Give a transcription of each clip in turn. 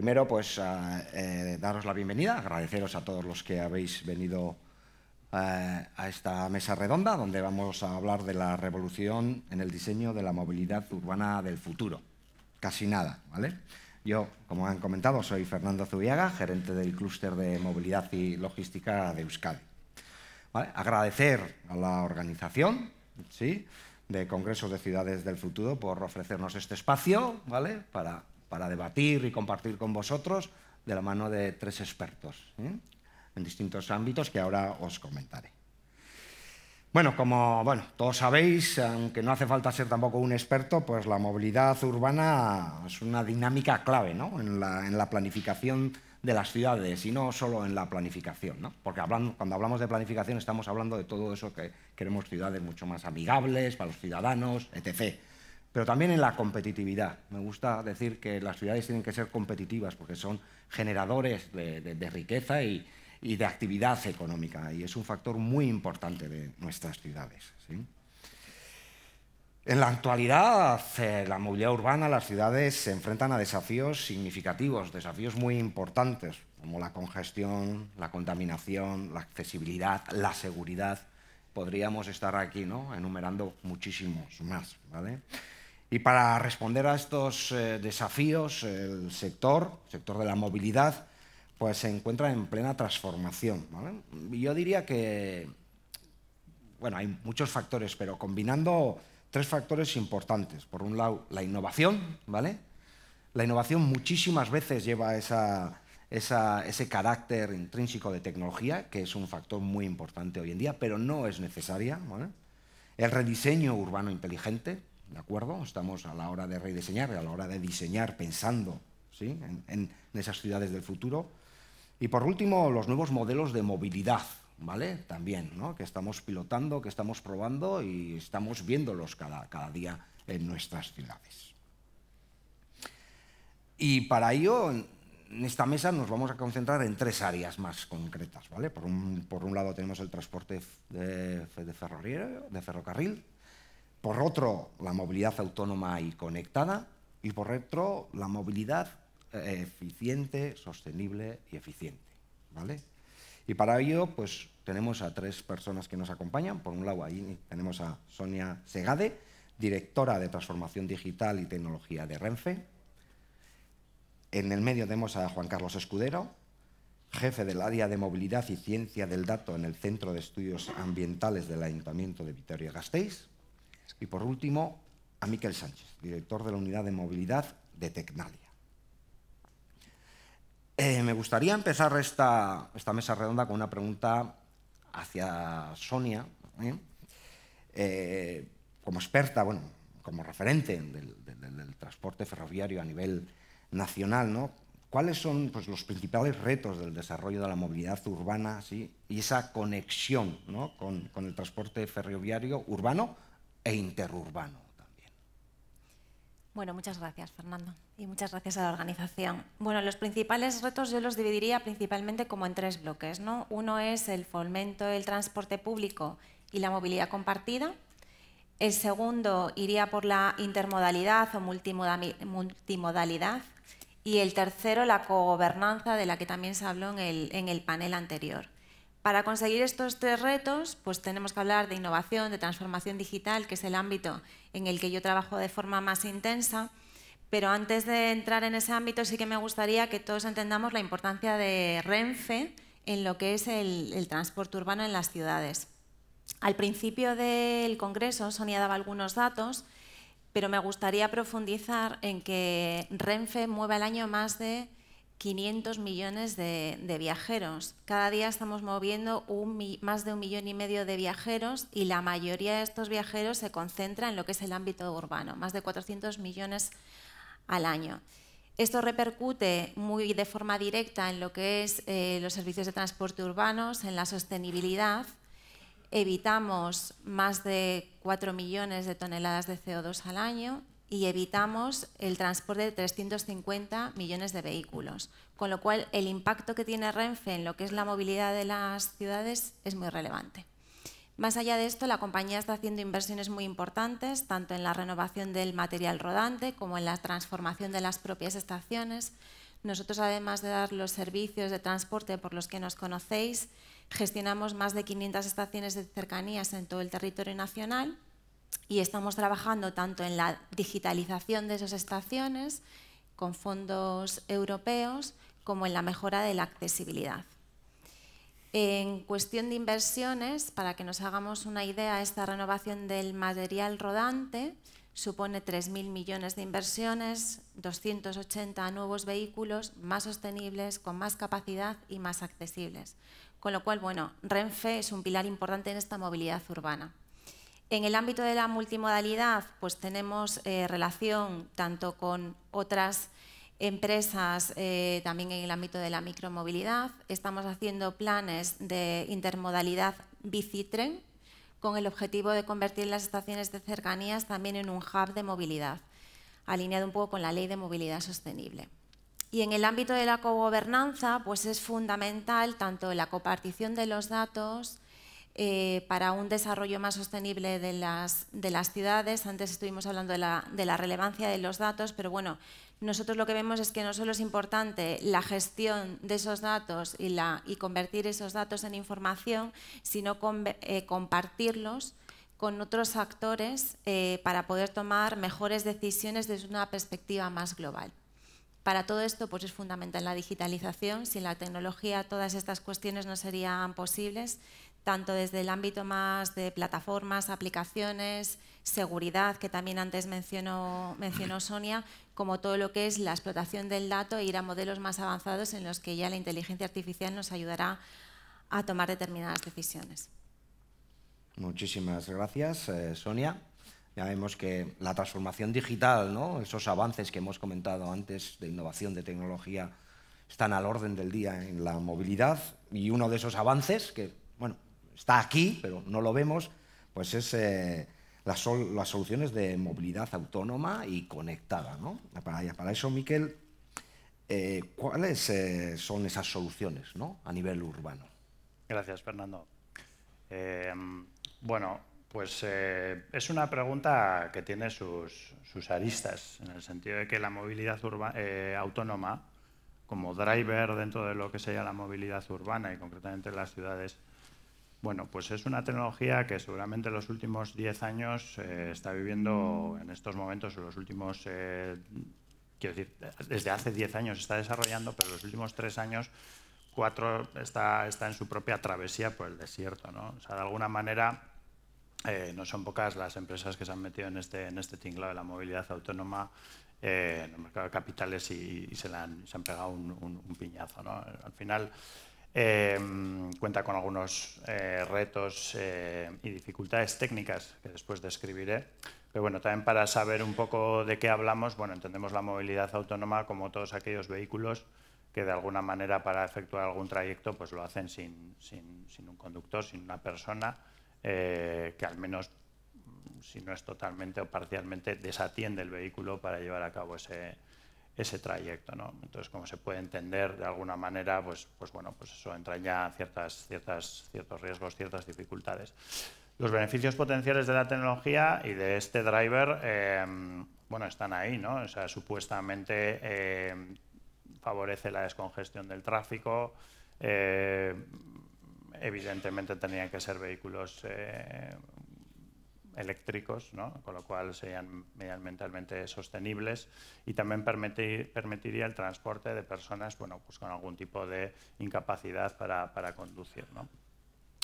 Primero, pues eh, eh, daros la bienvenida, agradeceros a todos los que habéis venido eh, a esta mesa redonda, donde vamos a hablar de la revolución en el diseño de la movilidad urbana del futuro. Casi nada, ¿vale? Yo, como han comentado, soy Fernando Zubiaga, gerente del clúster de movilidad y logística de Euskadi. Agradecer a la organización, ¿sí? de Congresos de Ciudades del Futuro por ofrecernos este espacio, ¿vale? Para para debatir y compartir con vosotros de la mano de tres expertos ¿eh? en distintos ámbitos que ahora os comentaré. Bueno, como bueno, todos sabéis, aunque no hace falta ser tampoco un experto, pues la movilidad urbana es una dinámica clave ¿no? en, la, planificación de las ciudades y no solo en la planificación, ¿no? porque cuando hablamos de planificación estamos hablando de todo eso que queremos ciudades mucho más amigables para los ciudadanos, etc pero también en la competitividad. Me gusta decir que las ciudades tienen que ser competitivas porque son generadores de, riqueza y, de actividad económica y es un factor muy importante de nuestras ciudades. En la actualidad, eh, la movilidad urbana, las ciudades se enfrentan a desafíos significativos, desafíos muy importantes, como la congestión, la contaminación, la accesibilidad, la seguridad. Podríamos estar aquí ¿no? enumerando muchísimos más. ¿vale? Y para responder a estos eh, desafíos, el sector, el sector de la movilidad, pues se encuentra en plena transformación. ¿vale? Yo diría que, bueno, hay muchos factores, pero combinando tres factores importantes. Por un lado, la innovación, ¿vale? La innovación muchísimas veces lleva esa, ese carácter intrínseco de tecnología, que es un factor muy importante hoy en día, pero no es necesaria. El rediseño urbano inteligente, ¿de acuerdo? Estamos a la hora de rediseñar, a la hora de diseñar pensando en, esas ciudades del futuro. Y por último, los nuevos modelos de movilidad, ¿vale? También, Que estamos pilotando, que estamos probando y estamos viéndolos cada, día en nuestras ciudades. Y para ello, en esta mesa nos vamos a concentrar en tres áreas más concretas, ¿vale? Por un, lado tenemos el transporte de, de, ferrocarril, por otro, la movilidad autónoma y conectada. Y por otro, la movilidad eh, eficiente, sostenible y eficiente. Y para ello, pues tenemos a tres personas que nos acompañan. Por un lado, ahí tenemos a Sonia Segade, directora de Transformación Digital y Tecnología de Renfe. En el medio tenemos a Juan Carlos Escudero, jefe del área de movilidad y ciencia del dato en el Centro de Estudios Ambientales del Ayuntamiento de Vitoria-Gasteiz. Y por último, a Miquel Sánchez, director de la Unidad de Movilidad de Tecnalia. Eh, me gustaría empezar esta, mesa redonda con una pregunta hacia Sonia, ¿eh? Eh, como experta, bueno, como referente del, transporte ferroviario a nivel nacional, ¿no? ¿Cuáles son pues, los principales retos del desarrollo de la movilidad urbana y esa conexión con el transporte ferroviario urbano e interurbano también. Bueno, muchas gracias, Fernando, y muchas gracias a la organización. Bueno, los principales retos yo los dividiría principalmente como en tres bloques. ¿no? Uno es el fomento del transporte público y la movilidad compartida. El segundo iría por la intermodalidad o multimodalidad. Y el tercero, la cogobernanza, de la que también se habló en el panel anterior. Para conseguir estos tres retos, pues tenemos que hablar de innovación, de transformación digital, que es el ámbito en el que yo trabajo de forma más intensa. Pero antes de entrar en ese ámbito, sí que me gustaría que todos entendamos la importancia de Renfe en lo que es el, transporte urbano en las ciudades. Al principio del Congreso, Sonia daba algunos datos, pero me gustaría profundizar en que Renfe mueve al año más de 500 millones de, viajeros. Cada día estamos moviendo más de un millón y medio de viajeros y la mayoría de estos viajeros se concentra en lo que es el ámbito urbano, más de 400 millones al año. Esto repercute muy de forma directa en lo que es eh, los servicios de transporte urbanos, en la sostenibilidad. Evitamos más de 4 millones de toneladas de CO2 al año y evitamos el transporte de 350 millones de vehículos, con lo cual el impacto que tiene Renfe en lo que es la movilidad de las ciudades es muy relevante. Más allá de esto, la compañía está haciendo inversiones muy importantes, tanto en la renovación del material rodante como en la transformación de las propias estaciones. Nosotros, además de dar los servicios de transporte por los que nos conocéis, gestionamos más de 500 estaciones de cercanías en todo el territorio nacional y estamos trabajando tanto en la digitalización de esas estaciones con fondos europeos como en la mejora de la accesibilidad. En cuestión de inversiones, para que nos hagamos una idea, esta renovación del material rodante supone 3.000 millones de inversiones, 280 nuevos vehículos más sostenibles, con más capacidad y más accesibles. Con lo cual, bueno, Renfe es un pilar importante en esta movilidad urbana. En el ámbito de la multimodalidad, pues tenemos eh, relación tanto con otras empresas eh, también en el ámbito de la micromovilidad. Estamos haciendo planes de intermodalidad bicitren con el objetivo de convertir las estaciones de cercanías también en un hub de movilidad, alineado un poco con la ley de movilidad sostenible. Y en el ámbito de la cogobernanza, pues es fundamental tanto la copartición de los datos, eh, para un desarrollo más sostenible de las, ciudades. Antes estuvimos hablando de la, relevancia de los datos, pero bueno, nosotros lo que vemos es que no solo es importante la gestión de esos datos y, convertir esos datos en información, sino eh, compartirlos con otros actores eh, para poder tomar mejores decisiones desde una perspectiva más global. Para todo esto pues es fundamental la digitalización. Sin la tecnología todas estas cuestiones no serían posibles tanto desde el ámbito más de plataformas, aplicaciones, seguridad, que también antes mencionó, mencionó Sonia, como todo lo que es la explotación del dato e ir a modelos más avanzados en los que ya la inteligencia artificial nos ayudará a tomar determinadas decisiones. Muchísimas gracias, eh, Sonia. Ya vemos que la transformación digital, esos avances que hemos comentado antes de innovación, de tecnología, están al orden del día en la movilidad y uno de esos avances que bueno, está aquí, pero no lo vemos, pues es eh, las, soluciones de movilidad autónoma y conectada. ¿no? Para, para, eso, Miquel, eh, ¿cuáles eh, son esas soluciones a nivel urbano? Gracias, Fernando. Em, bueno, pues es una pregunta que tiene sus, aristas, en el sentido de que la movilidad autónoma, como driver dentro de lo que sería la movilidad urbana y concretamente las ciudades, bueno, pues es una tecnología que seguramente en los últimos 10 años eh, está viviendo en estos momentos, o los últimos, eh, quiero decir, desde hace 10 años está desarrollando, pero en los últimos 3 años, 4 está, está en su propia travesía por el desierto. ¿no? O sea, de alguna manera, eh, no son pocas las empresas que se han metido en este, en este tinglado de la movilidad autónoma en el mercado de capitales y, se, han, se, han, pegado un, un piñazo. ¿no? Al final Em, cuenta con algunos eh, retos eh, y dificultades técnicas que después describiré. Pero bueno, también para saber un poco de qué hablamos, bueno, entendemos la movilidad autónoma como todos aquellos vehículos que de alguna manera para efectuar algún trayecto pues lo hacen sin, sin, sin un conductor, sin una persona, eh, que al menos si no es totalmente o parcialmente desatiende el vehículo para llevar a cabo ese, ese trayecto. ¿no? Entonces, como se puede entender de alguna manera, pues, pues bueno, pues eso entraña ciertas, ciertas, ciertos riesgos, ciertas dificultades. Los beneficios potenciales de la tecnología y de este driver, em, bueno, están ahí, ¿no? O sea, supuestamente em, favorece la descongestión del tráfico. Eh, evidentemente tendrían que ser vehículos eh, eléctricos, ¿no? con lo cual serían medioambientalmente sostenibles y también permitiría el transporte de personas bueno, pues con algún tipo de incapacidad para, para conducir. ¿no?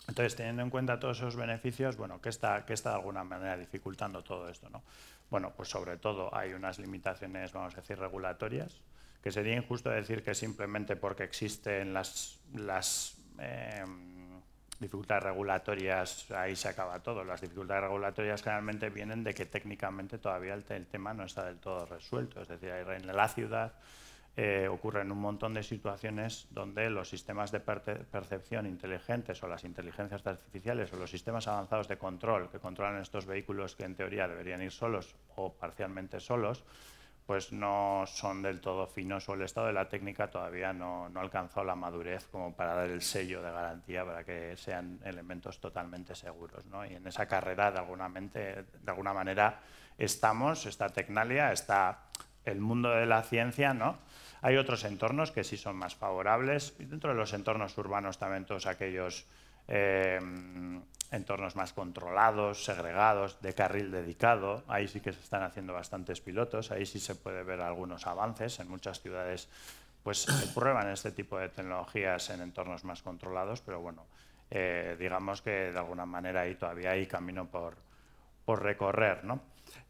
Entonces, teniendo en cuenta todos esos beneficios, bueno, ¿qué está, qué está de alguna manera dificultando todo esto? ¿no? Bueno, pues sobre todo hay unas limitaciones, vamos a decir, regulatorias, que sería injusto decir que simplemente porque existen las, las eh, dificultades regulatorias, ahí se acaba todo. Las dificultades regulatorias generalmente vienen de que técnicamente todavía el, tema no está del todo resuelto. Es decir, en la ciudad eh, ocurren un montón de situaciones donde los sistemas de percepción inteligentes o las inteligencias artificiales o los sistemas avanzados de control que controlan estos vehículos que en teoría deberían ir solos o parcialmente solos, pues no son del todo finos o el estado de la técnica todavía no, no la madurez como para dar el sello de garantía para que sean elementos totalmente seguros. ¿no? Y en esa carrera, de alguna, mente, de alguna manera, estamos, está Tecnalia, está el mundo de la ciencia, ¿no? Hay otros entornos que sí son más favorables, y dentro de los entornos urbanos también todos aquellos eh, entornos más controlados, segregados, de carril dedicado. Ahí sí que se están haciendo bastantes pilotos, ahí sí se puede ver algunos avances. En muchas ciudades pues se prueban este tipo de tecnologías en entornos más controlados, pero bueno, eh, digamos que de alguna manera ahí todavía hay camino por, recorrer.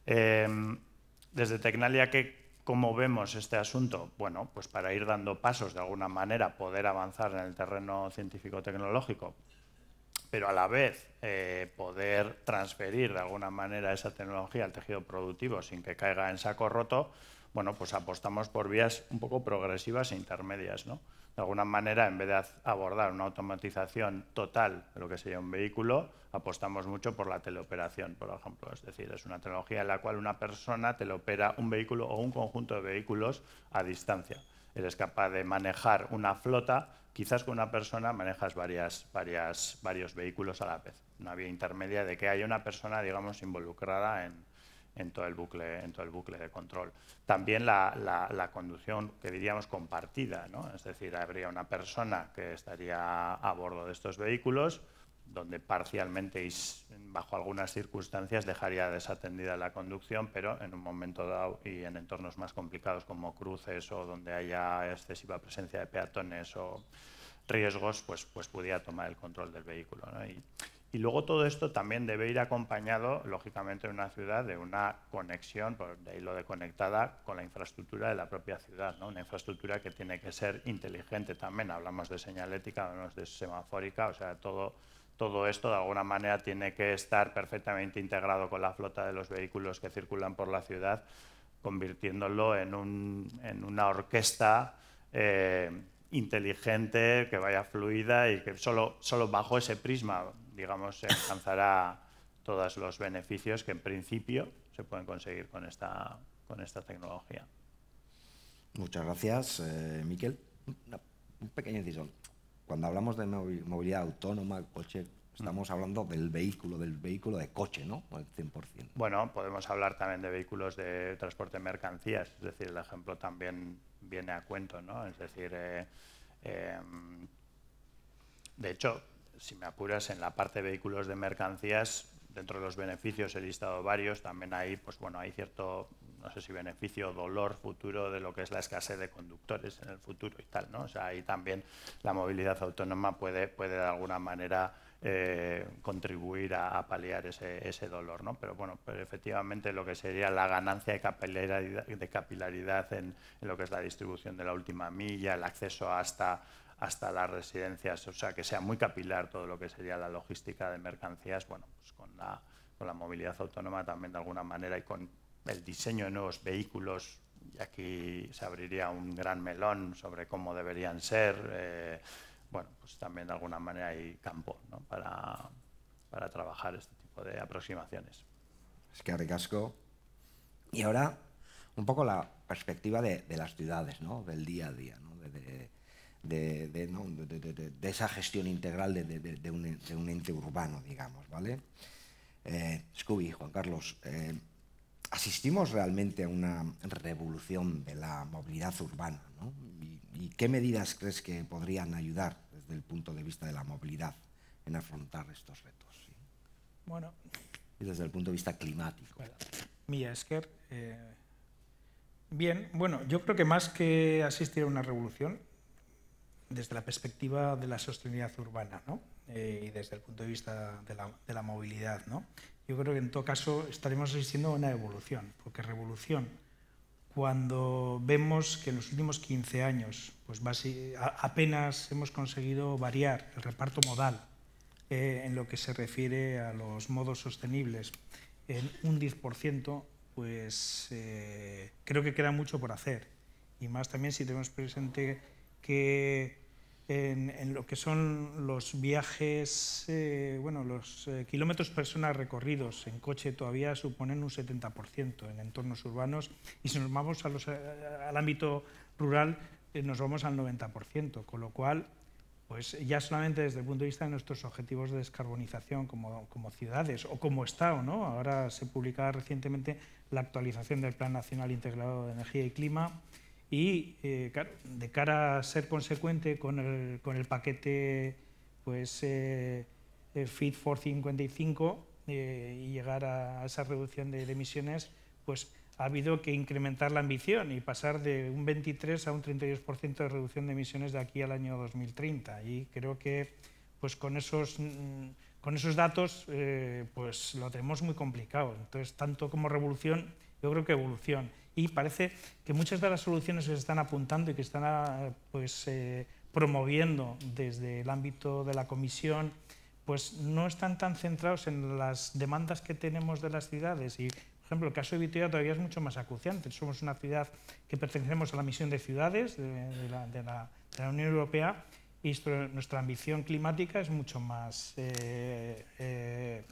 Em, desde Tecnalia, ¿cómo vemos este asunto? Bueno, pues para ir dando pasos de alguna manera, poder avanzar en el terreno científico-tecnológico, pero a la vez eh, poder transferir de alguna manera esa tecnología al tejido productivo sin que caiga en saco roto, bueno, pues apostamos por vías un poco progresivas e intermedias, De alguna manera, en vez de abordar una automatización total de lo que sería un vehículo, apostamos mucho por la teleoperación, por ejemplo. Es decir, es una tecnología en la cual una persona teleopera un vehículo o un conjunto de vehículos a distancia. Él es capaz de manejar una flota quizás con una persona manejas varias, varios vehículos a la vez. Una vía intermedia de que haya una persona, digamos, involucrada en, todo, el bucle, en todo el bucle de control. También la, la conducción que diríamos compartida, ¿no? es decir, habría una persona que estaría a bordo de estos vehículos, donde parcialmente y bajo algunas circunstancias dejaría desatendida la conducción, pero en un momento dado y en entornos más complicados como cruces o donde haya excesiva presencia de peatones o riesgos, pues, pues pudiera tomar el control del vehículo. Y, luego todo esto también debe ir acompañado, lógicamente, en una ciudad de una conexión, de ahí lo de conectada, con la infraestructura de la propia ciudad. Una infraestructura que tiene que ser inteligente también. Hablamos de señalética, hablamos de semafórica, o sea, todo todo esto de alguna manera tiene que estar perfectamente integrado con la flota de los vehículos que circulan por la ciudad, convirtiéndolo en, una orquesta eh, inteligente, que vaya fluida y que solo, bajo ese prisma, digamos, se alcanzará todos los beneficios que en principio se pueden conseguir con esta, tecnología. Muchas gracias, eh, Miquel. un pequeño inciso. Cuando hablamos de movilidad autónoma, coche, estamos hablando del vehículo, del vehículo de coche, ¿no? 100%. Bueno, podemos hablar también de vehículos de transporte de mercancías, es decir, el ejemplo también viene a cuento, ¿no? Es decir, eh, em, de hecho, si me apuras, en la parte de vehículos de mercancías, dentro de los beneficios he listado varios, también hay, pues bueno, hay cierto no sé si beneficio o dolor futuro de lo que es la escasez de conductores en el futuro y tal, ¿no? O sea, ahí también la movilidad autónoma puede, puede de alguna manera eh, contribuir a, paliar ese, dolor, ¿no? Pero bueno, pero efectivamente lo que sería la ganancia de capilaridad, de capilaridad en, lo que es la distribución de la última milla, el acceso hasta hasta las residencias, o sea, que sea muy capilar todo lo que sería la logística de mercancías, bueno, pues con la, con la movilidad autónoma también de alguna manera y con el diseño de nuevos vehículos, y aquí se abriría un gran melón sobre cómo deberían ser, eh, bueno, pues también de alguna manera hay campo ¿no? para, para, trabajar este tipo de aproximaciones. Es que ricasco. Y ahora, un poco la perspectiva de, las ciudades, ¿no? del día a día, ¿no? de, de, de, esa gestión integral de, un, de un ente urbano, digamos. ¿vale? Eh, y Juan Carlos. Eh, asistimos realmente a una revolución de la movilidad urbana. ¿no? ¿Y, qué medidas crees que podrían ayudar desde el punto de vista de la movilidad en afrontar estos retos? Bueno. desde el punto de vista climático. mía Esker, eh, bien, bueno, yo creo que más que asistir a una revolución, desde la perspectiva de la sostenibilidad urbana, ¿no? Eh, y desde el punto de vista de la, de la movilidad. ¿no? Yo creo que en todo caso estaremos asistiendo a una evolución, porque revolución, cuando vemos que en los últimos 15 años pues apenas hemos conseguido variar el reparto modal eh, en lo que se refiere a los modos sostenibles en un 10%, pues eh, creo que queda mucho por hacer. Y más también si tenemos presente que en, lo que son los viajes, eh, bueno, los eh, kilómetros personas recorridos en coche todavía suponen un 70% en entornos urbanos y si nos vamos eh, al ámbito rural nos vamos al 90%, con lo cual, pues ya solamente desde el punto de vista de nuestros objetivos de descarbonización como, ciudades o como Estado, ¿no? ahora se publicaba recientemente la actualización del Plan Nacional Integrado de Energía y Clima, y eh, de cara a ser consecuente con el, con el paquete pues, eh, eh, Fit for 55 eh, y llegar a, esa reducción de, emisiones, pues ha habido que incrementar la ambición y pasar de un 23 a un 32% de reducción de emisiones de aquí al año 2030. Y creo que pues, con, esos, mm, con esos datos pues, lo tenemos muy complicado. Entonces, tanto como revolución yo creo que evolución. Y parece que muchas de las soluciones que se están apuntando y que están eh, pues, eh, promoviendo desde el ámbito de la comisión, pues no están tan centrados en las demandas que tenemos de las ciudades. Y, por ejemplo, el caso de Vitoria todavía es mucho más acuciante. Somos una ciudad que pertenecemos a la misión de ciudades de, la, Unión Europea y nuestra ambición climática es mucho más eh,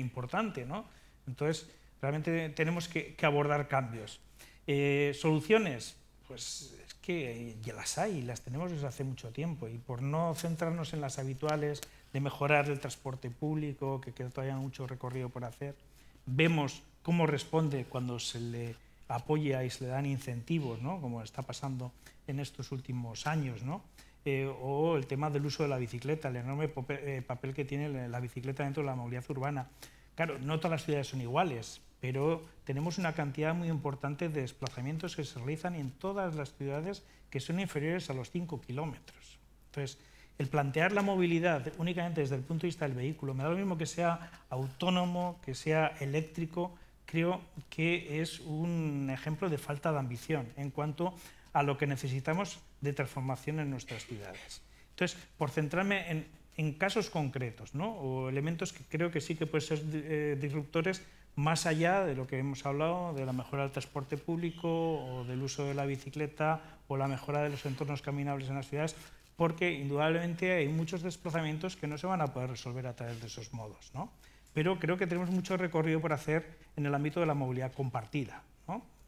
importante. ¿no? Entonces, Realmente tenemos que, abordar cambios. Eh, ¿Soluciones? Pues es que ya las hay, las tenemos desde hace mucho tiempo y por no centrarnos en las habituales de mejorar el transporte público, que queda todavía mucho recorrido por hacer, vemos cómo responde cuando se le apoya y se le dan incentivos, ¿no? como está pasando en estos últimos años, ¿no? Eh, o el tema del uso de la bicicleta, el enorme eh, papel que tiene la bicicleta dentro de la movilidad urbana. Claro, no todas las ciudades son iguales, pero tenemos una cantidad muy importante de desplazamientos que se realizan en todas las ciudades que son inferiores a los 5 kilómetros. Entonces, el plantear la movilidad únicamente desde el punto de vista del vehículo, me da lo mismo que sea autónomo, que sea eléctrico, creo que es un ejemplo de falta de ambición en cuanto a lo que necesitamos de transformación en nuestras ciudades. Entonces, por centrarme en, casos concretos ¿no? o elementos que creo que sí que pueden ser eh, disruptores, más allá de lo que hemos hablado, de la mejora del transporte público o del uso de la bicicleta o la mejora de los entornos caminables en las ciudades, porque indudablemente hay muchos desplazamientos que no se van a poder resolver a través de esos modos. Pero creo que tenemos mucho recorrido por hacer en el ámbito de la movilidad compartida,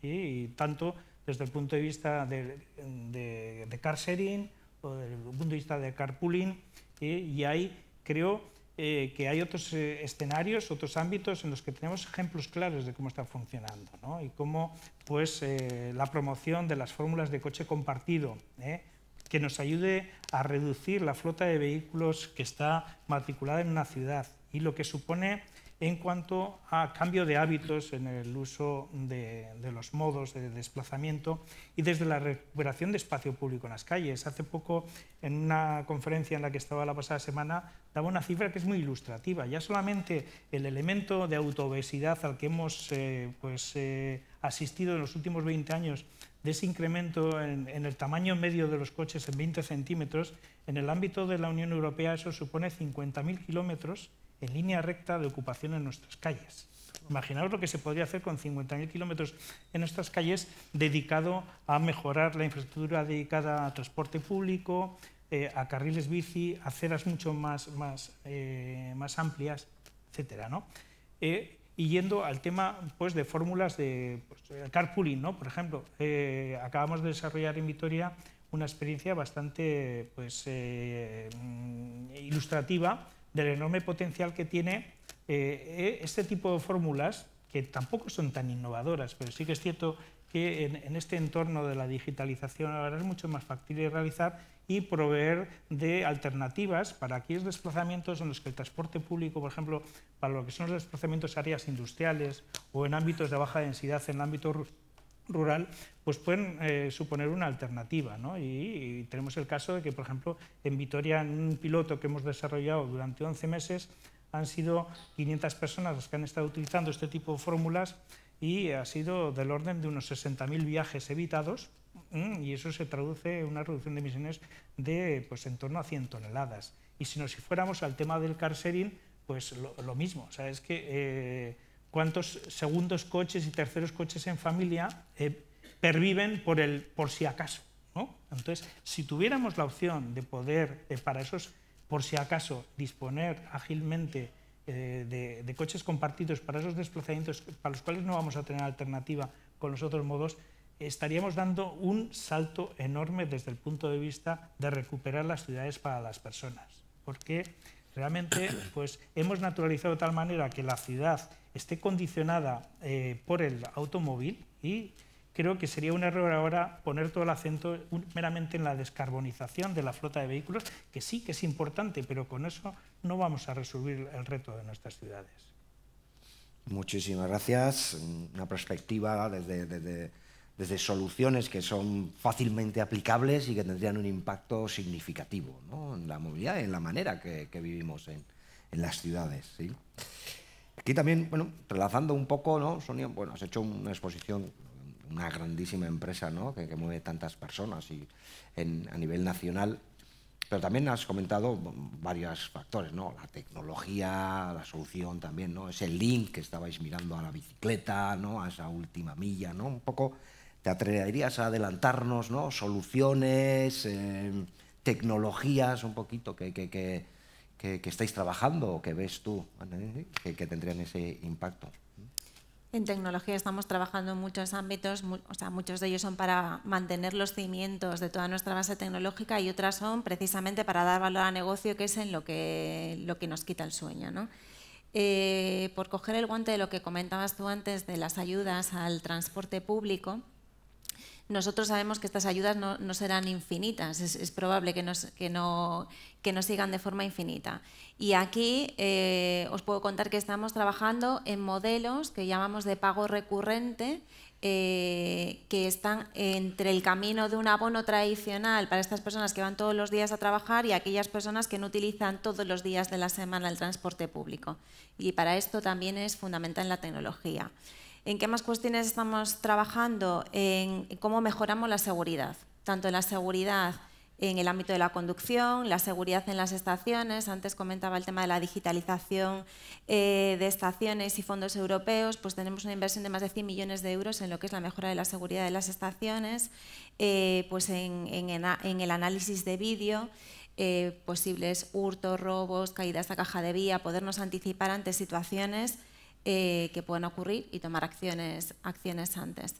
y, tanto desde el punto de vista de, car sharing o desde el punto de vista de carpooling, pooling, ¿eh? y ahí creo eh, que hay otros eh, escenarios, otros ámbitos en los que tenemos ejemplos claros de cómo está funcionando ¿no? y cómo pues, eh, la promoción de las fórmulas de coche compartido, que nos ayude a reducir la flota de vehículos que está matriculada en una ciudad y lo que supone en cuanto a cambio de hábitos en el uso de, los modos de desplazamiento y desde la recuperación de espacio público en las calles. Hace poco, en una conferencia en la que estaba la pasada semana, daba una cifra que es muy ilustrativa. Ya solamente el elemento de autoobesidad al que hemos eh, pues, eh, asistido en los últimos 20 años de ese incremento en, en, el tamaño medio de los coches en 20 centímetros, en el ámbito de la Unión Europea eso supone 50.000 kilómetros en línea recta de ocupación en nuestras calles. Imaginaos lo que se podría hacer con 50.000 kilómetros en nuestras calles dedicado a mejorar la infraestructura dedicada a transporte público, eh, a carriles bici, a aceras mucho más, más, eh, más amplias, etc. Eh, y yendo al tema pues, de fórmulas de pues, carpooling, ¿no? por ejemplo, acabamos de desarrollar en Vitoria una experiencia bastante pues, mm, ilustrativa del enorme potencial que tiene eh, eh, este tipo de fórmulas, que tampoco son tan innovadoras, pero sí que es cierto que en, este entorno de la digitalización ahora es mucho más factible realizar y proveer de alternativas para aquellos desplazamientos en los que el transporte público, por ejemplo, para lo que son los desplazamientos a áreas industriales o en ámbitos de baja densidad, en el ámbito rural, pues pueden eh, suponer una alternativa. ¿no? Y, tenemos el caso de que, por ejemplo, en Vitoria, en un piloto que hemos desarrollado durante 11 meses, han sido 500 personas las que han estado utilizando este tipo de fórmulas y ha sido del orden de unos 60.000 viajes evitados y eso se traduce en una reducción de emisiones de pues, en torno a 100 toneladas. Y si nos si fuéramos al tema del car pues lo, mismo. O sea, es que eh, cuántos segundos coches y terceros coches en familia eh, perviven por, el, por si acaso. Entonces, si tuviéramos la opción de poder, eh, para esos por si acaso, disponer ágilmente eh, de, coches compartidos para esos desplazamientos para los cuales no vamos a tener alternativa con los otros modos, estaríamos dando un salto enorme desde el punto de vista de recuperar las ciudades para las personas. qué? Realmente, pues hemos naturalizado de tal manera que la ciudad esté condicionada eh, por el automóvil y creo que sería un error ahora poner todo el acento meramente en la descarbonización de la flota de vehículos, que sí que es importante, pero con eso no vamos a resolver el reto de nuestras ciudades. Muchísimas gracias. Una perspectiva desde, desde desde soluciones que son fácilmente aplicables y que tendrían un impacto significativo en la movilidad, en la manera que, vivimos en, las ciudades. Aquí también, bueno, relazando un poco, Sonia, bueno, has hecho una exposición, una grandísima empresa ¿no? que, mueve tantas personas y a nivel nacional, pero también has comentado varios factores, ¿no? La tecnología, la solución también, ¿no? Ese link que estabais mirando a la bicicleta, A esa última milla, ¿no? Un poco ¿Te atreverías a adelantarnos soluciones, eh, tecnologías un poquito que, estáis trabajando o que ves tú que, tendrían ese impacto? En tecnología estamos trabajando en muchos ámbitos, o muchos de ellos son para mantener los cimientos de toda nuestra base tecnológica y otras son precisamente para dar valor al negocio, que es en lo que, lo que nos quita el sueño. Eh, por coger el guante de lo que comentabas tú antes de las ayudas al transporte público, nosotros sabemos que estas ayudas no, serán infinitas, es, probable que, nos, que, no, que no sigan de forma infinita. Y aquí eh, os puedo contar que estamos trabajando en modelos que llamamos de pago recurrente, eh, que están entre el camino de un abono tradicional para estas personas que van todos los días a trabajar y aquellas personas que no utilizan todos los días de la semana el transporte público. Y para esto también es fundamental la tecnología. ¿En qué más cuestiones estamos trabajando? En cómo mejoramos la seguridad, tanto en la seguridad en el ámbito de la conducción, la seguridad en las estaciones. Antes comentaba el tema de la digitalización eh, de estaciones y fondos europeos. Pues tenemos una inversión de más de 100 millones de euros en lo que es la mejora de la seguridad de las estaciones, eh, pues en, el análisis de vídeo. Eh, posibles hurtos, robos, caídas a caja de vía, podernos anticipar ante situaciones eh, que pueden ocurrir y tomar acciones, antes.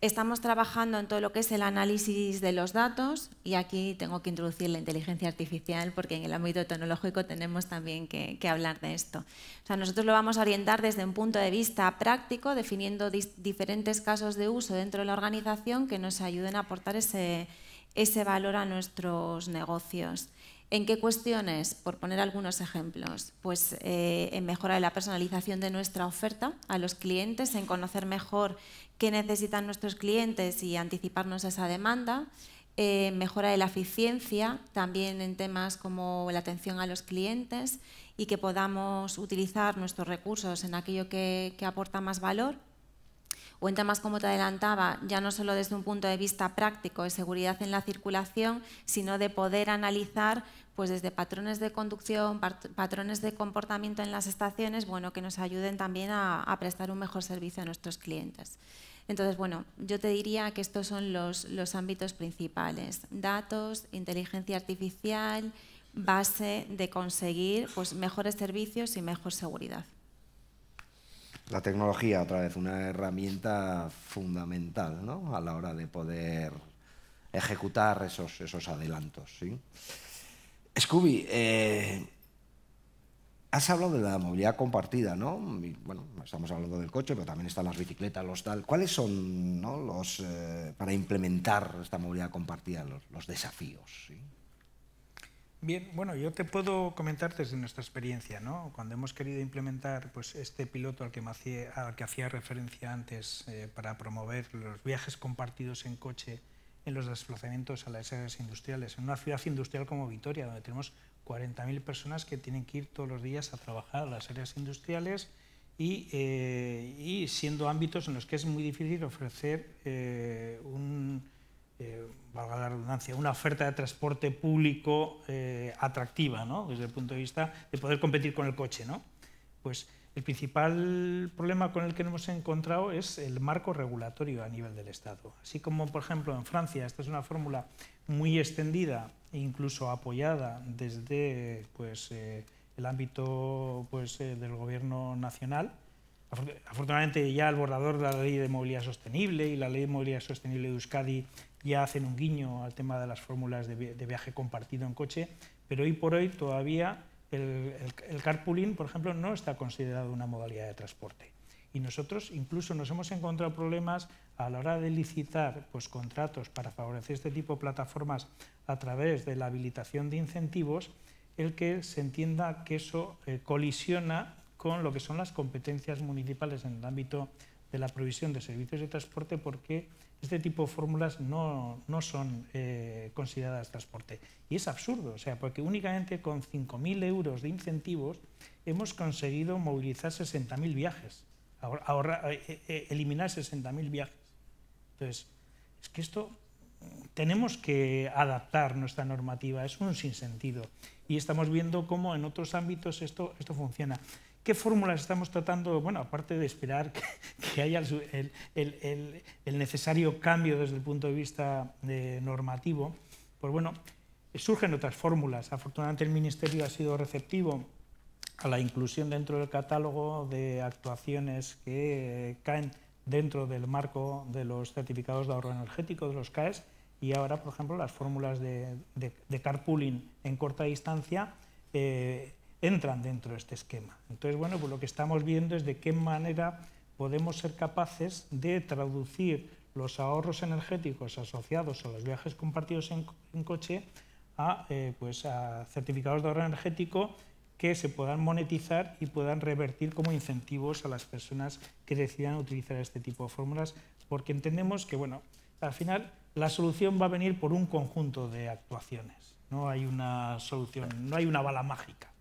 Estamos trabajando en todo lo que es el análisis de los datos y aquí tengo que introducir la inteligencia artificial porque en el ámbito tecnológico tenemos también que, hablar de esto. O sea, nosotros lo vamos a orientar desde un punto de vista práctico, definiendo diferentes casos de uso dentro de la organización que nos ayuden a aportar ese valor a nuestros negocios. ¿En qué cuestiones? Por poner algunos ejemplos, pues eh, en mejora de la personalización de nuestra oferta a los clientes, en conocer mejor qué necesitan nuestros clientes y anticiparnos a esa demanda, eh, en mejora de la eficiencia, también en temas como la atención a los clientes y que podamos utilizar nuestros recursos en aquello que aporta más valor Cuenta más como te adelantaba, ya no solo desde un punto de vista práctico de seguridad en la circulación, sino de poder analizar pues desde patrones de conducción, patrones de comportamiento en las estaciones, bueno, que nos ayuden también a, prestar un mejor servicio a nuestros clientes. Entonces, bueno, yo te diría que estos son los, ámbitos principales, datos, inteligencia artificial, base de conseguir pues, mejores servicios y mejor seguridad la tecnología, otra vez, una herramienta fundamental a la hora de poder ejecutar esos, esos adelantos. Scooby, eh, has hablado de la movilidad compartida, ¿no? bueno, estamos hablando del coche, pero también están las bicicletas, los tal. ¿Cuáles son los, eh, para implementar esta movilidad compartida los, desafíos? ¿sí? Bien, bueno, yo te puedo comentar desde nuestra experiencia, ¿no? Cuando hemos querido implementar pues, este piloto al que, hacía, al que hacía referencia antes eh, para promover los viajes compartidos en coche en los desplazamientos a las áreas industriales, en una ciudad industrial como Vitoria, donde tenemos 40.000 personas que tienen que ir todos los días a trabajar a las áreas industriales y, eh, siendo ámbitos en los que es muy difícil ofrecer eh, un eh, valga la redundancia, una oferta de transporte público eh, atractiva, desde el punto de vista de poder competir con el coche. Pues el principal problema con el que nos hemos encontrado es el marco regulatorio a nivel del Estado. Así como, por ejemplo, en Francia, esta es una fórmula muy extendida e incluso apoyada desde pues, eh, el ámbito pues, del Gobierno nacional, Afortunadamente ya el borrador de la ley de movilidad sostenible y la ley de movilidad sostenible de Euskadi ya hacen un guiño al tema de las fórmulas de, viaje compartido en coche, pero hoy por hoy todavía el, carpooling, por ejemplo, no está considerado una modalidad de transporte. Y nosotros incluso nos hemos encontrado problemas a la hora de licitar pues, contratos para favorecer este tipo de plataformas a través de la habilitación de incentivos, el que se entienda que eso eh, colisiona con lo que son las competencias municipales en el ámbito de la provisión de servicios de transporte porque este tipo de fórmulas no, son eh, consideradas transporte. Y es absurdo, o sea, porque únicamente con 5.000 euros de incentivos hemos conseguido movilizar 60.000 viajes, eh, eh, eliminar 60.000 viajes. Entonces, es que esto mm, tenemos que adaptar nuestra normativa, es un sinsentido. Y estamos viendo cómo en otros ámbitos esto, esto funciona. ¿Qué fórmulas estamos tratando? Bueno, aparte de esperar que, haya el, necesario cambio desde el punto de vista eh, normativo, pues bueno, surgen otras fórmulas. Afortunadamente el Ministerio ha sido receptivo a la inclusión dentro del catálogo de actuaciones que eh, caen dentro del marco de los certificados de ahorro energético, de los CAES, y ahora, por ejemplo, las fórmulas de, de, de carpooling en corta distancia eh, entran dentro de este esquema. Entonces, bueno, pues lo que estamos viendo es de qué manera podemos ser capaces de traducir los ahorros energéticos asociados a los viajes compartidos en, coche a, eh, pues a certificados de ahorro energético que se puedan monetizar y puedan revertir como incentivos a las personas que decidan utilizar este tipo de fórmulas, porque entendemos que, bueno, al final la solución va a venir por un conjunto de actuaciones, no hay una solución, no hay una bala mágica.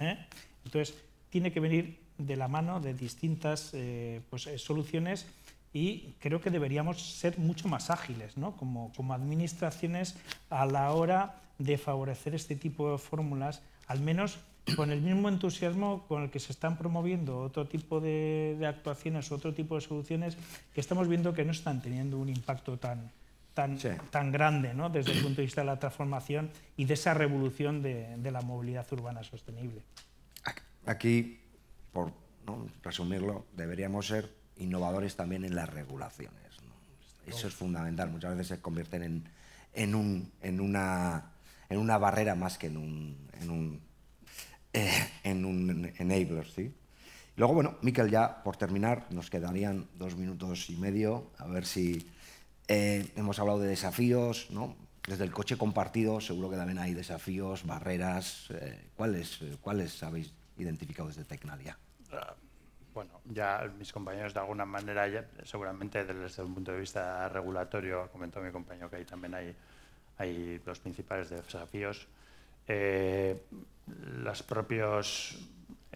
¿eh? Entonces, tiene que venir de la mano de distintas eh, pues, eh, soluciones y creo que deberíamos ser mucho más ágiles ¿no? como, administraciones a la hora de favorecer este tipo de fórmulas, al menos con el mismo entusiasmo con el que se están promoviendo otro tipo de, actuaciones o otro tipo de soluciones que estamos viendo que no están teniendo un impacto tan, tan, grande ¿no? desde el punto de vista de la transformación y de esa revolución de, la movilidad urbana sostenible. Aquí, por resumirlo, deberíamos ser innovadores también en las regulaciones. Eso es fundamental. Muchas veces se convierten en, un, en, una, en una barrera más que en un, eh, en un, enabler. ¿sí? Luego, bueno, Miquel, ya por terminar, nos quedarían dos minutos y medio, a ver si eh, hemos hablado de desafíos, ¿no? Desde el coche compartido seguro que también hay desafíos, barreras. Eh, ¿cuáles, ¿Cuáles habéis identificado desde Tecnalia? Ah, bueno, ya mis compañeros de alguna manera, seguramente desde un punto de vista regulatorio, comentó mi compañero que ahí también hay, los principales desafíos. Eh, los propios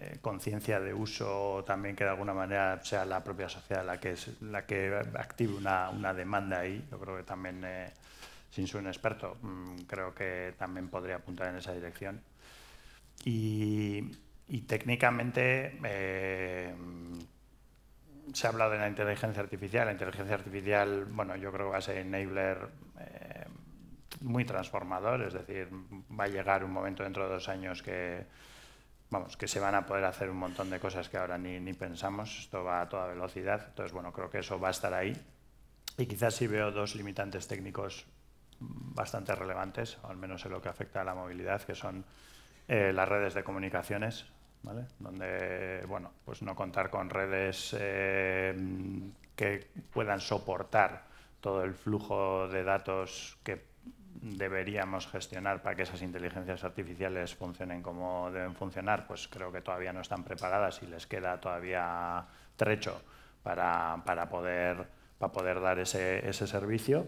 eh, conciencia de uso también que de alguna manera sea la propia sociedad la que, es, la que active una, una demanda ahí. Yo creo que también, eh, sin ser un experto, mm, creo que también podría apuntar en esa dirección. Y, técnicamente eh, se ha hablado de la inteligencia artificial. La inteligencia artificial, bueno, yo creo que va a ser enabler muy transformador, es decir, va a llegar un momento dentro de dos años que vamos, que se van a poder hacer un montón de cosas que ahora ni, pensamos, esto va a toda velocidad, entonces bueno, creo que eso va a estar ahí. Y quizás sí veo dos limitantes técnicos bastante relevantes, al menos en lo que afecta a la movilidad, que son eh, las redes de comunicaciones, ¿vale? donde bueno, pues no contar con redes eh, que puedan soportar todo el flujo de datos que deberíamos gestionar para que esas inteligencias artificiales funcionen como deben funcionar, pues creo que todavía no están preparadas y les queda todavía trecho para, poder, para poder dar ese, servicio.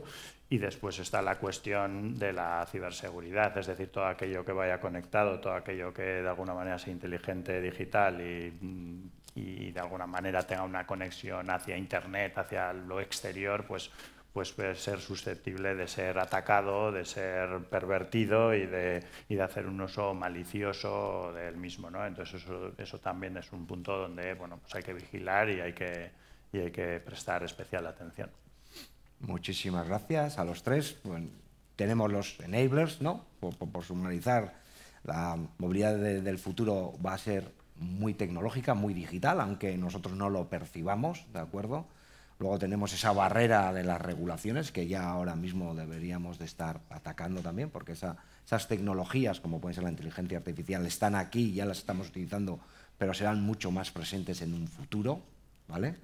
Y después está la cuestión de la ciberseguridad, es decir, todo aquello que vaya conectado, todo aquello que de alguna manera sea inteligente digital y, y de alguna manera tenga una conexión hacia Internet, hacia lo exterior, pues pues ser susceptible de ser atacado, de ser pervertido y de, hacer un uso malicioso del mismo. ¿no? Entonces eso, también es un punto donde pues hay que vigilar y hay que, hay que prestar especial atención. Muchísimas gracias a los tres. tenemos los enablers, ¿no? Por, sumarizar, la movilidad del futuro va a ser muy tecnológica, muy digital, aunque nosotros no lo percibamos, ¿de acuerdo? Luego tenemos esa barrera de las regulaciones que ya ahora mismo deberíamos de estar atacando también, porque esas tecnologías, como puede ser la inteligencia artificial, están aquí, ya las estamos utilizando, pero serán mucho más presentes en un futuro, ¿vale?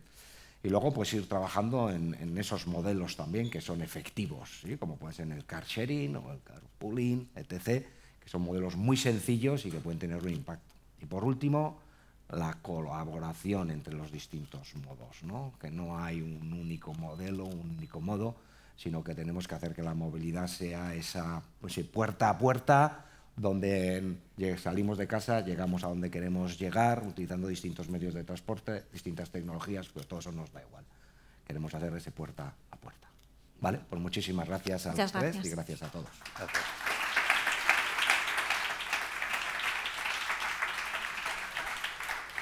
Y luego pues ir trabajando en, esos modelos también que son efectivos, como puede ser el car sharing o el carpooling, etc., que son modelos muy sencillos y que pueden tener un impacto. Y por último, la colaboración entre los distintos modos, ¿no? que no hay un único modelo, un único modo, sino que tenemos que hacer que la movilidad sea esa pues, puerta a puerta, donde salimos de casa, llegamos a donde queremos llegar, utilizando distintos medios de transporte, distintas tecnologías, pero pues, todo eso nos da igual. Queremos hacer ese puerta a puerta. ¿Vale? Pues muchísimas gracias a ustedes y gracias a todos.